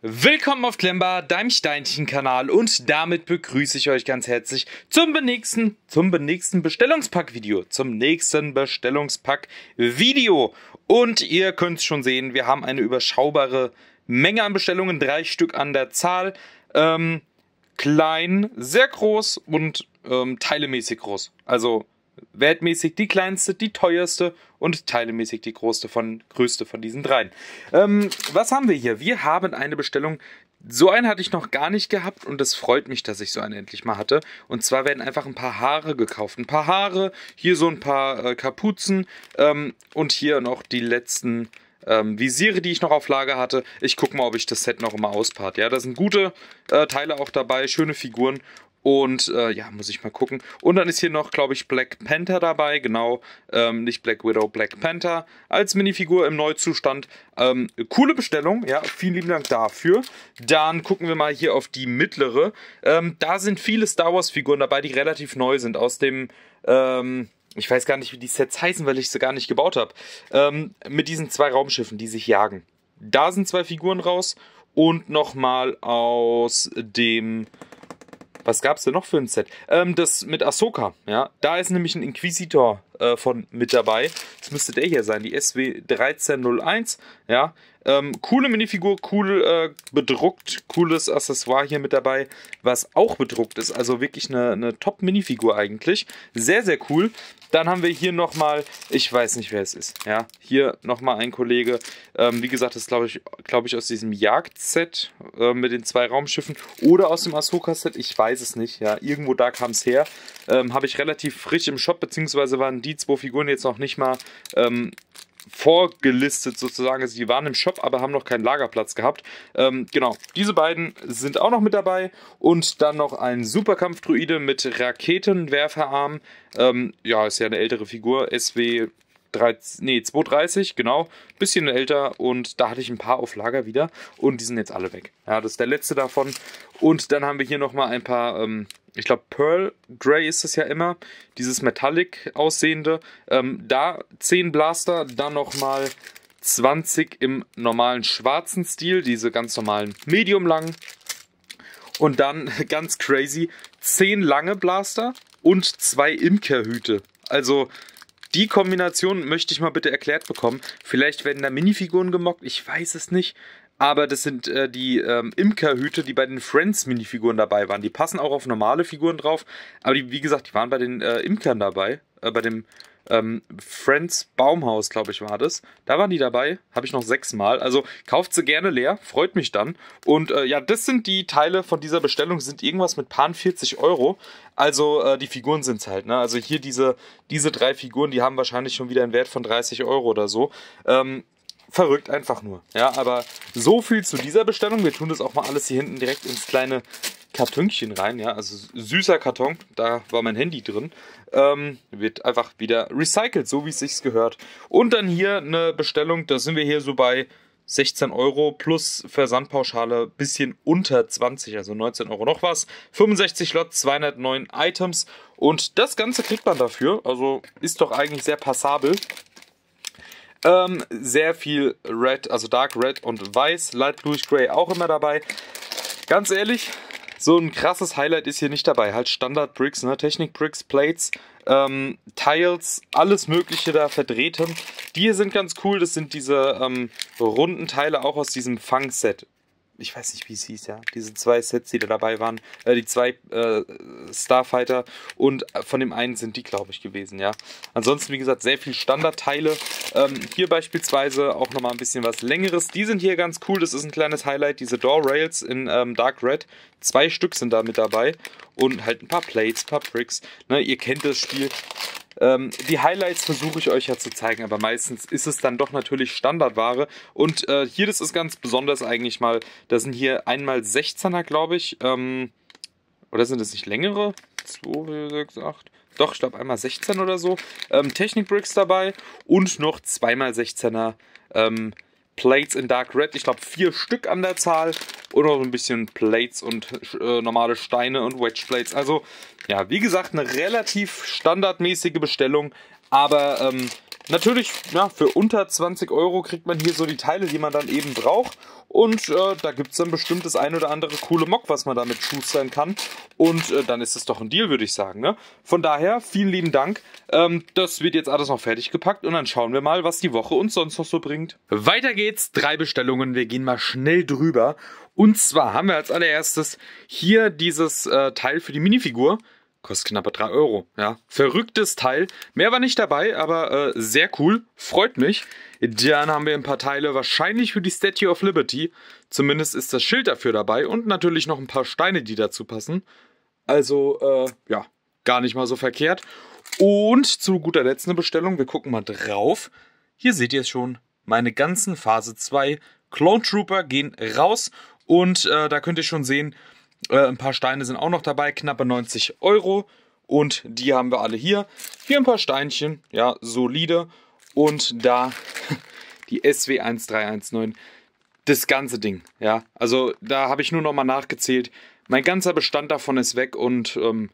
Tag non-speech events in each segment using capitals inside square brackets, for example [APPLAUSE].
Willkommen auf Klemmbar, deinem Steinchen-Kanal und damit begrüße ich euch ganz herzlich zum nächsten, zum nächsten Bestellungspack-Video, zum nächsten Bestellungspack-Video. Und ihr könnt es schon sehen, wir haben eine überschaubare Menge an Bestellungen, drei Stück an der Zahl. Ähm, klein, sehr groß und ähm, teilemäßig groß. Also Wertmäßig die kleinste, die teuerste und teilemäßig die größte von, größte von diesen dreien. Ähm, was haben wir hier? Wir haben eine Bestellung. So einen hatte ich noch gar nicht gehabt und es freut mich, dass ich so einen endlich mal hatte. Und zwar werden einfach ein paar Haare gekauft. Ein paar Haare, hier so ein paar äh, Kapuzen ähm, und hier noch die letzten ähm, Visiere, die ich noch auf Lager hatte. Ich gucke mal, ob ich das Set noch immer auspart. Ja, da sind gute äh, Teile auch dabei, schöne Figuren und äh, ja, muss ich mal gucken. Und dann ist hier noch, glaube ich, Black Panther dabei. Genau, ähm, nicht Black Widow, Black Panther. Als Minifigur im Neuzustand. Ähm, coole Bestellung, ja, vielen lieben Dank dafür. Dann gucken wir mal hier auf die mittlere. Ähm, da sind viele Star Wars-Figuren dabei, die relativ neu sind. Aus dem... Ähm, ich weiß gar nicht, wie die Sets heißen, weil ich sie gar nicht gebaut habe. Ähm, mit diesen zwei Raumschiffen, die sich jagen. Da sind zwei Figuren raus. Und nochmal aus dem was gab es denn noch für ein Set? Ähm, das mit Ahsoka, ja. Da ist nämlich ein Inquisitor äh, von mit dabei. Das müsste der hier sein, die SW 1301, ja. Ähm, coole Minifigur, cool äh, bedruckt, cooles Accessoire hier mit dabei, was auch bedruckt ist. Also wirklich eine, eine Top-Minifigur eigentlich. Sehr, sehr cool. Dann haben wir hier nochmal, ich weiß nicht, wer es ist. Ja, hier nochmal ein Kollege. Ähm, wie gesagt, das glaube ich, glaube ich, aus diesem Jagdset äh, mit den zwei Raumschiffen oder aus dem Ahsoka-Set. Ich weiß es nicht. Ja, irgendwo da kam es her. Ähm, Habe ich relativ frisch im Shop, beziehungsweise waren die zwei Figuren jetzt noch nicht mal ähm, vorgelistet sozusagen. Also die waren im Shop, aber haben noch keinen Lagerplatz gehabt. Ähm, genau, diese beiden sind auch noch mit dabei. Und dann noch ein Superkampf-Druide mit Raketenwerferarm. Ähm, ja, ist ja eine ältere Figur. SW 13, nee, 230, genau, bisschen älter und da hatte ich ein paar auf Lager wieder und die sind jetzt alle weg. Ja, das ist der letzte davon und dann haben wir hier nochmal ein paar, ähm, ich glaube Pearl Grey ist es ja immer, dieses Metallic aussehende, ähm, da 10 Blaster, dann nochmal 20 im normalen schwarzen Stil, diese ganz normalen medium langen und dann [LAUGHS] ganz crazy 10 lange Blaster und zwei Imkerhüte. Also die Kombination möchte ich mal bitte erklärt bekommen. Vielleicht werden da Minifiguren gemockt, ich weiß es nicht. Aber das sind äh, die ähm, Imkerhüte, die bei den Friends-Minifiguren dabei waren. Die passen auch auf normale Figuren drauf. Aber die, wie gesagt, die waren bei den äh, Imkern dabei. Äh, bei dem ähm, Friends Baumhaus, glaube ich, war das. Da waren die dabei, habe ich noch sechsmal. Also kauft sie gerne leer, freut mich dann. Und äh, ja, das sind die Teile von dieser Bestellung, sind irgendwas mit paar 40 Euro. Also äh, die Figuren sind es halt. Ne? Also hier diese, diese drei Figuren, die haben wahrscheinlich schon wieder einen Wert von 30 Euro oder so. Ähm, verrückt einfach nur. Ja, aber so viel zu dieser Bestellung. Wir tun das auch mal alles hier hinten direkt ins kleine Kartönchen rein, ja, also süßer Karton, da war mein Handy drin. Ähm, wird einfach wieder recycelt, so wie es sich gehört. Und dann hier eine Bestellung, da sind wir hier so bei 16 Euro plus Versandpauschale bisschen unter 20, also 19 Euro noch was. 65 Lot, 209 Items und das Ganze kriegt man dafür, also ist doch eigentlich sehr passabel. Ähm, sehr viel Red, also Dark Red und Weiß, Light Bluish Gray auch immer dabei. Ganz ehrlich, so ein krasses Highlight ist hier nicht dabei. Halt Standard-Bricks, ne? Technik-Bricks, Plates, ähm, Tiles, alles mögliche da verdreht. Die hier sind ganz cool. Das sind diese ähm, runden Teile auch aus diesem Fang-Set ich weiß nicht, wie es hieß, ja, diese zwei Sets, die da dabei waren, äh, die zwei äh, Starfighter und äh, von dem einen sind die, glaube ich, gewesen, ja. Ansonsten, wie gesagt, sehr viele Standardteile. Ähm, hier beispielsweise auch nochmal ein bisschen was Längeres. Die sind hier ganz cool, das ist ein kleines Highlight, diese Door Rails in ähm, Dark Red. Zwei Stück sind da mit dabei und halt ein paar Plates, ein paar Bricks. Ne, ihr kennt das Spiel. Ähm, die Highlights versuche ich euch ja zu zeigen, aber meistens ist es dann doch natürlich Standardware. Und äh, hier, das ist ganz besonders eigentlich mal, da sind hier einmal 16er, glaube ich. Ähm, oder sind das nicht längere? 2, 4, 6, 8. Doch, ich glaube einmal 16 oder so. Ähm, Technik Bricks dabei und noch zweimal 16er ähm, Plates in Dark Red. Ich glaube vier Stück an der Zahl. Und noch ein bisschen Plates und äh, normale Steine und Wedge Plates. Also ja, wie gesagt, eine relativ standardmäßige Bestellung. Aber ähm, Natürlich, ja, für unter 20 Euro kriegt man hier so die Teile, die man dann eben braucht. Und äh, da gibt es dann bestimmt das ein oder andere coole Mock, was man damit schustern kann. Und äh, dann ist es doch ein Deal, würde ich sagen. Ne? Von daher, vielen lieben Dank. Ähm, das wird jetzt alles noch fertig gepackt und dann schauen wir mal, was die Woche uns sonst noch so bringt. Weiter geht's. Drei Bestellungen. Wir gehen mal schnell drüber. Und zwar haben wir als allererstes hier dieses äh, Teil für die Minifigur. Kostet knappe 3 Euro, ja. Verrücktes Teil. Mehr war nicht dabei, aber äh, sehr cool. Freut mich. Dann haben wir ein paar Teile wahrscheinlich für die Statue of Liberty. Zumindest ist das Schild dafür dabei und natürlich noch ein paar Steine, die dazu passen. Also, äh, ja, gar nicht mal so verkehrt. Und zu guter Letzt eine Bestellung. Wir gucken mal drauf. Hier seht ihr es schon. Meine ganzen Phase 2 Clone Trooper gehen raus. Und äh, da könnt ihr schon sehen, äh, ein paar Steine sind auch noch dabei, knappe 90 Euro. Und die haben wir alle hier. Hier ein paar Steinchen, ja, solide. Und da [LAUGHS] die SW1319, das ganze Ding, ja. Also da habe ich nur nochmal nachgezählt. Mein ganzer Bestand davon ist weg und ähm,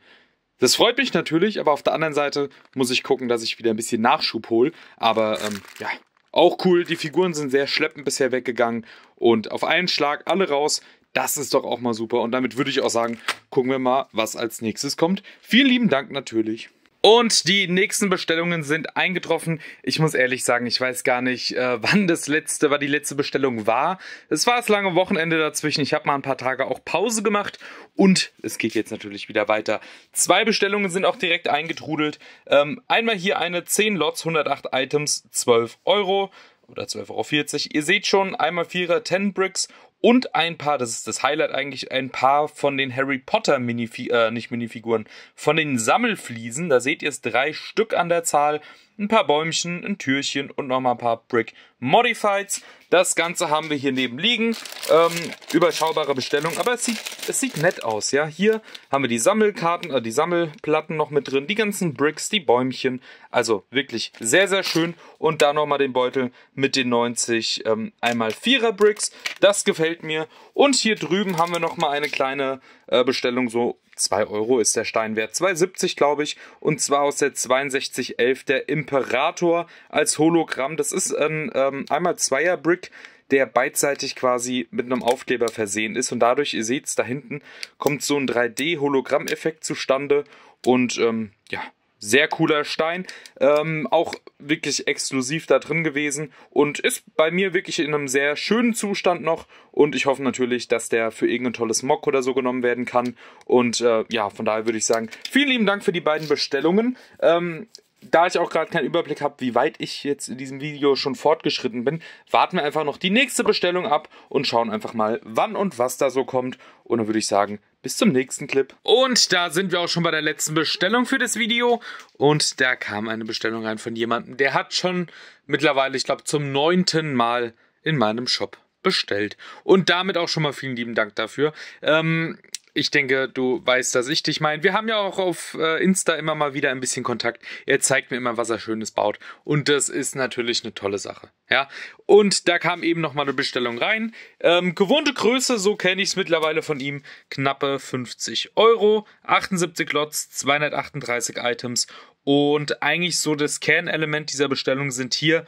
das freut mich natürlich, aber auf der anderen Seite muss ich gucken, dass ich wieder ein bisschen Nachschub hole. Aber ähm, ja, auch cool. Die Figuren sind sehr schleppend bisher weggegangen und auf einen Schlag alle raus. Das ist doch auch mal super. Und damit würde ich auch sagen, gucken wir mal, was als nächstes kommt. Vielen lieben Dank natürlich. Und die nächsten Bestellungen sind eingetroffen. Ich muss ehrlich sagen, ich weiß gar nicht, äh, [LAUGHS] wann das letzte, wann die letzte Bestellung war. Es war das lange Wochenende dazwischen. Ich habe mal ein paar Tage auch Pause gemacht und es geht jetzt natürlich wieder weiter. Zwei Bestellungen sind auch direkt eingetrudelt. Ähm, einmal hier eine 10 Lots, 108 Items, 12 Euro oder 12,40 Euro. Ihr seht schon, einmal Vierer, 10 Bricks und ein paar, das ist das Highlight eigentlich, ein paar von den Harry Potter Minifiguren, äh, nicht Minifiguren, von den Sammelfliesen. Da seht ihr es drei Stück an der Zahl ein paar Bäumchen, ein Türchen und nochmal ein paar Brick Modifieds. Das Ganze haben wir hier neben liegen. Ähm, überschaubare Bestellung, aber es sieht, es sieht nett aus. Ja, Hier haben wir die Sammelkarten, äh, die Sammelplatten noch mit drin, die ganzen Bricks, die Bäumchen. Also wirklich sehr, sehr schön. Und da nochmal den Beutel mit den 90 ähm, einmal 4er Bricks. Das gefällt mir. Und hier drüben haben wir nochmal eine kleine äh, Bestellung, so 2 Euro ist der Stein wert, 2,70 glaube ich. Und zwar aus der 6211 der Imperator als Hologramm. Das ist ein ähm, einmal Zweier Brick, der beidseitig quasi mit einem Aufkleber versehen ist. Und dadurch, ihr seht es da hinten, kommt so ein 3D-Hologramm-Effekt zustande. Und ähm, ja, sehr cooler Stein. Ähm, auch wirklich exklusiv da drin gewesen und ist bei mir wirklich in einem sehr schönen Zustand noch. Und ich hoffe natürlich, dass der für irgendein tolles Mock oder so genommen werden kann. Und äh, ja, von daher würde ich sagen, vielen lieben Dank für die beiden Bestellungen. Ähm, da ich auch gerade keinen Überblick habe, wie weit ich jetzt in diesem Video schon fortgeschritten bin, warten wir einfach noch die nächste Bestellung ab und schauen einfach mal, wann und was da so kommt. Und dann würde ich sagen, bis zum nächsten Clip. Und da sind wir auch schon bei der letzten Bestellung für das Video. Und da kam eine Bestellung rein von jemandem, der hat schon mittlerweile, ich glaube, zum neunten Mal in meinem Shop bestellt. Und damit auch schon mal vielen lieben Dank dafür. Ähm, ich denke, du weißt, dass ich dich meine. Wir haben ja auch auf äh, Insta immer mal wieder ein bisschen Kontakt. Er zeigt mir immer, was er Schönes baut. Und das ist natürlich eine tolle Sache. Ja. Und da kam eben nochmal eine Bestellung rein. Ähm, gewohnte Größe, so kenne ich es mittlerweile von ihm. Knappe 50 Euro, 78 Lots, 238 Items. Und eigentlich so das Kernelement dieser Bestellung sind hier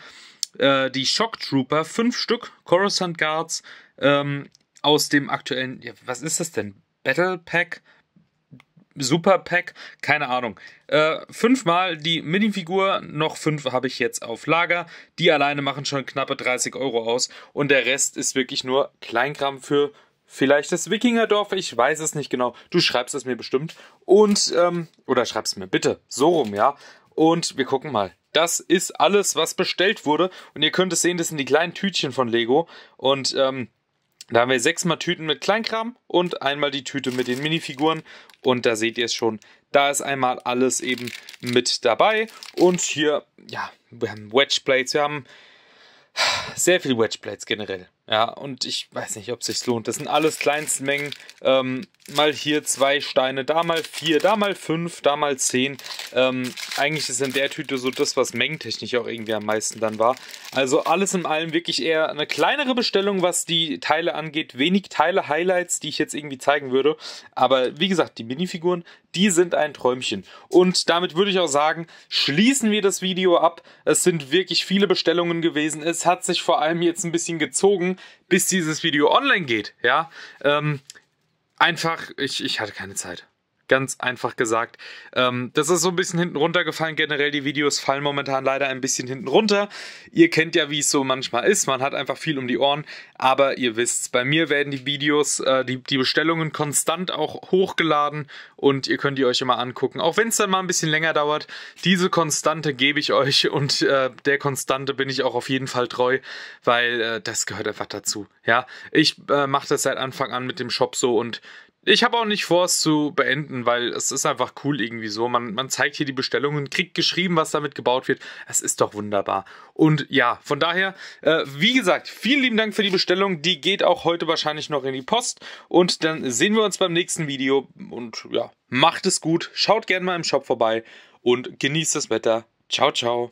äh, die Shock Trooper, fünf Stück Coruscant Guards. Ähm, aus dem aktuellen, ja, was ist das denn? Battle Pack, Super Pack, keine Ahnung. Äh, fünfmal die Minifigur, noch fünf habe ich jetzt auf Lager. Die alleine machen schon knappe 30 Euro aus und der Rest ist wirklich nur Kleinkram für vielleicht das Wikingerdorf, ich weiß es nicht genau. Du schreibst es mir bestimmt und ähm, oder schreibst mir bitte so rum, ja. Und wir gucken mal. Das ist alles, was bestellt wurde. Und ihr könnt es sehen, das sind die kleinen Tütchen von Lego. Und ähm, da haben wir sechsmal Tüten mit Kleinkram und einmal die Tüte mit den Minifiguren. Und da seht ihr es schon, da ist einmal alles eben mit dabei. Und hier, ja, wir haben Wedgeplates, wir haben sehr viele Wedgeplates generell. Ja, und ich weiß nicht, ob es sich lohnt. Das sind alles Kleinstmengen. Ähm, mal hier zwei Steine, da mal vier, da mal fünf, da mal zehn. Ähm, eigentlich ist in der Tüte so das, was mengentechnisch auch irgendwie am meisten dann war. Also alles in allem wirklich eher eine kleinere Bestellung, was die Teile angeht. Wenig Teile, Highlights, die ich jetzt irgendwie zeigen würde. Aber wie gesagt, die Minifiguren, die sind ein Träumchen. Und damit würde ich auch sagen, schließen wir das Video ab. Es sind wirklich viele Bestellungen gewesen. Es hat sich vor allem jetzt ein bisschen gezogen, bis dieses Video online geht. Ja, ähm, einfach, ich, ich hatte keine Zeit ganz einfach gesagt. Ähm, das ist so ein bisschen hinten runtergefallen. Generell die Videos fallen momentan leider ein bisschen hinten runter. Ihr kennt ja, wie es so manchmal ist. Man hat einfach viel um die Ohren. Aber ihr wisst, bei mir werden die Videos, äh, die, die Bestellungen konstant auch hochgeladen und ihr könnt die euch immer angucken. Auch wenn es dann mal ein bisschen länger dauert, diese Konstante gebe ich euch und äh, der Konstante bin ich auch auf jeden Fall treu, weil äh, das gehört einfach dazu. Ja, ich äh, mache das seit Anfang an mit dem Shop so und ich habe auch nicht vor, es zu beenden, weil es ist einfach cool irgendwie so. Man, man zeigt hier die Bestellungen, kriegt geschrieben, was damit gebaut wird. Es ist doch wunderbar. Und ja, von daher, äh, wie gesagt, vielen lieben Dank für die Bestellung. Die geht auch heute wahrscheinlich noch in die Post. Und dann sehen wir uns beim nächsten Video. Und ja, macht es gut. Schaut gerne mal im Shop vorbei und genießt das Wetter. Ciao, ciao.